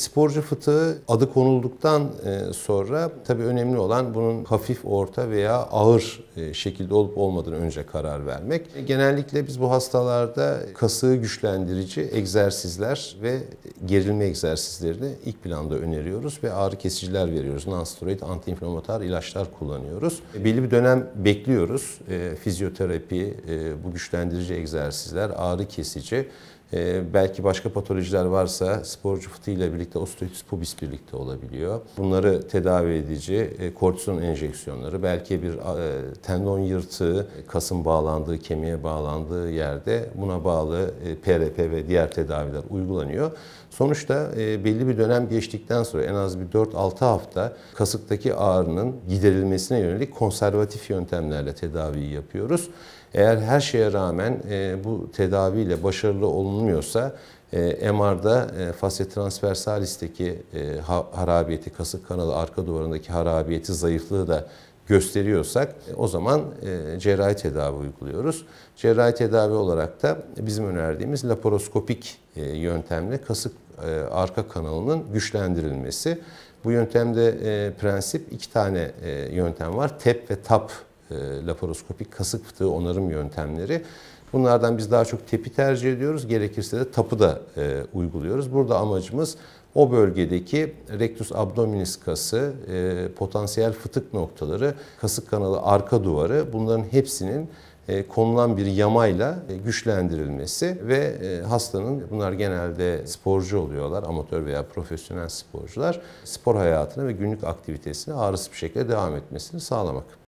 Sporcu fıtığı adı konulduktan e, sonra tabii önemli olan bunun hafif, orta veya ağır e, şekilde olup olmadığını önce karar vermek. E, genellikle biz bu hastalarda kasığı güçlendirici egzersizler ve gerilme egzersizlerini ilk planda öneriyoruz ve ağrı kesiciler veriyoruz. Nonsteroid antiinflamatuar ilaçlar kullanıyoruz. Belli bir dönem bekliyoruz. Fizyoterapi, bu güçlendirici egzersizler, ağrı kesici ee, belki başka patolojiler varsa sporcu fıtığıyla birlikte osteoitis pubis birlikte olabiliyor. Bunları tedavi edici e, kortizon enjeksiyonları, belki bir e, tendon yırtığı, e, kasın bağlandığı, kemiğe bağlandığı yerde buna bağlı e, PRP ve diğer tedaviler uygulanıyor. Sonuçta e, belli bir dönem geçtikten sonra en az bir 4-6 hafta kasıktaki ağrının giderilmesine yönelik konservatif yöntemlerle tedaviyi yapıyoruz. Eğer her şeye rağmen e, bu tedaviyle başarılı olunur alınmıyorsa e, MR'da e, fasya transversalisteki e, harabiyeti, kasık kanalı arka duvarındaki harabiyeti, zayıflığı da gösteriyorsak e, o zaman e, cerrahi tedavi uyguluyoruz. Cerrahi tedavi olarak da bizim önerdiğimiz laparoskopik e, yöntemle kasık e, arka kanalının güçlendirilmesi. Bu yöntemde e, prensip iki tane e, yöntem var. TEP ve TAP e, laparoskopik kasık fıtığı onarım yöntemleri. Bunlardan biz daha çok tepi tercih ediyoruz. Gerekirse de tapı da e, uyguluyoruz. Burada amacımız o bölgedeki rectus abdominis kası, e, potansiyel fıtık noktaları, kasık kanalı arka duvarı bunların hepsinin e, konulan bir yamayla e, güçlendirilmesi ve e, hastanın bunlar genelde sporcu oluyorlar, amatör veya profesyonel sporcular, spor hayatına ve günlük aktivitesine ağrısız bir şekilde devam etmesini sağlamak.